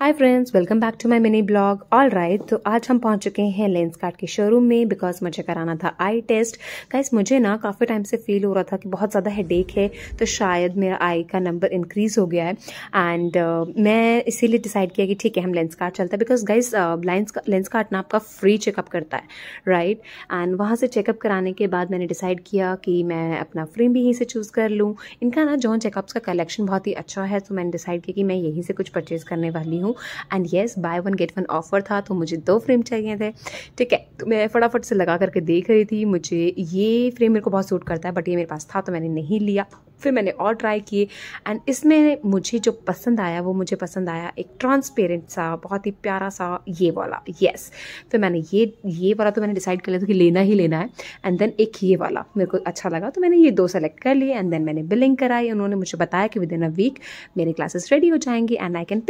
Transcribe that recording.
Hi friends welcome back to my mini blog all right तो आज हम पहुंच चुके हैं लेंस कार्ड के शोरूम में बिकॉज मुझे कराना था आई टेस्ट गाइस मुझे ना काफ़ी टाइम से फील हो रहा था कि बहुत ज़्यादा हेडेक है तो शायद मेरा आई का नंबर इंक्रीज हो गया है एंड uh, मैं इसीलिए डिसाइड किया कि ठीक है हम लेंस कार्ड चलते हैं because guys lens Lenskart ना आपका फ्री चेकअप करता है राइट एंड वहाँ से चेकअप कराने के बाद मैंने डिसाइड किया कि मैं अपना फ्रेम भी यहीं से चूज़ कर लूँ इनका ना जो चेकअप्स का कलेक्शन बहुत ही अच्छा है तो मैंने डिसाइड किया कि मैं यहीं से कुछ परचेज़ करने वाली हूँ हूँ and yes buy one get one offer था तो मुझे दो फ्रेम चाहिए थे ठीक है तो मैं फटाफट से लगा करके देख रही थी मुझे ये फ्रेम मेरे को बहुत सूट करता है बट ये मेरे पास था तो मैंने नहीं लिया फिर मैंने और ट्राई किए एंड इसमें मुझे जो पसंद आया वो मुझे पसंद आया एक ट्रांसपेरेंट सा बहुत ही प्यारा सा ये वाला yes. फिर मैंने ये ये वाला तो मैंने डिसाइड कर लिया था कि लेना ही लेना है एंड देन एक ये वाला मेरे को अच्छा लगा तो मैंने ये दो सेलेक्ट कर लिए एंड देन मैंने बिलिंग कराई उन्होंने मुझे बताया कि विद इन अ वीक मेरे क्लासेस रेडी हो जाएंगे एंड आई कैन पिक